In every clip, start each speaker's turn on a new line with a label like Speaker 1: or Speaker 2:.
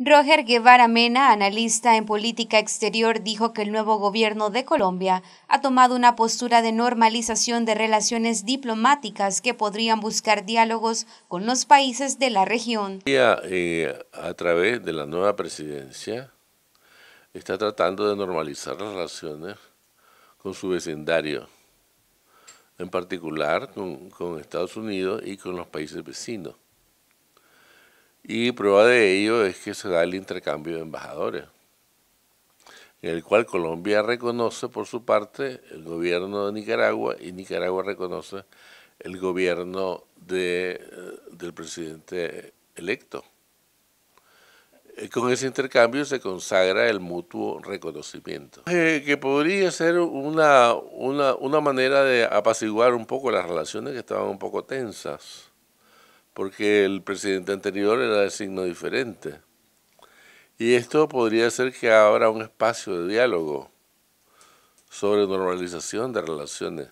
Speaker 1: Roger Guevara Mena, analista en política exterior, dijo que el nuevo gobierno de Colombia ha tomado una postura de normalización de relaciones diplomáticas que podrían buscar diálogos con los países de la región.
Speaker 2: Eh, a través de la nueva presidencia está tratando de normalizar las relaciones con su vecindario, en particular con, con Estados Unidos y con los países vecinos. Y prueba de ello es que se da el intercambio de embajadores, en el cual Colombia reconoce por su parte el gobierno de Nicaragua y Nicaragua reconoce el gobierno eh, del presidente electo. Eh, con ese intercambio se consagra el mutuo reconocimiento, eh, que podría ser una, una, una manera de apaciguar un poco las relaciones que estaban un poco tensas porque el presidente anterior era de signo diferente. Y esto podría ser que abra un espacio de diálogo sobre normalización de relaciones.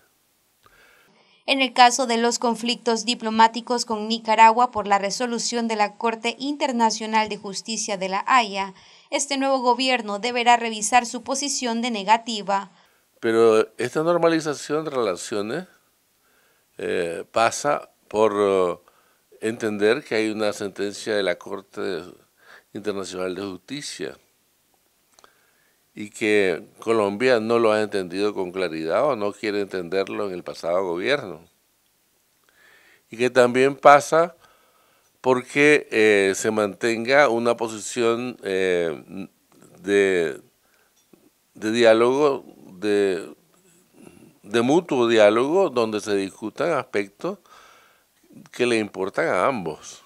Speaker 1: En el caso de los conflictos diplomáticos con Nicaragua por la resolución de la Corte Internacional de Justicia de la Haya, este nuevo gobierno deberá revisar su posición de negativa.
Speaker 2: Pero esta normalización de relaciones eh, pasa por uh, entender que hay una sentencia de la Corte Internacional de Justicia y que Colombia no lo ha entendido con claridad o no quiere entenderlo en el pasado gobierno. Y que también pasa porque eh, se mantenga una posición eh, de, diálogo, de, de mutuo diálogo, donde se discutan aspectos que le importan a ambos.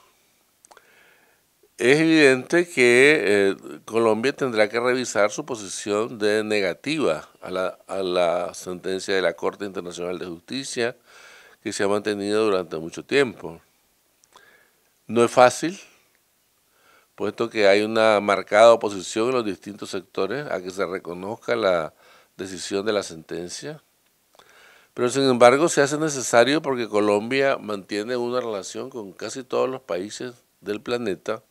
Speaker 2: Es evidente que eh, Colombia tendrá que revisar su posición de negativa a la, a la sentencia de la Corte Internacional de Justicia que se ha mantenido durante mucho tiempo. No es fácil, puesto que hay una marcada oposición en los distintos sectores a que se reconozca la decisión de la sentencia pero sin embargo se hace necesario porque Colombia mantiene una relación con casi todos los países del planeta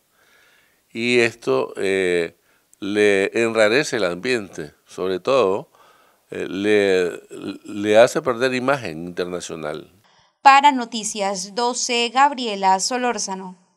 Speaker 2: y esto eh, le enrarece el ambiente, sobre todo eh, le, le hace perder imagen internacional.
Speaker 1: Para Noticias 12, Gabriela Solórzano.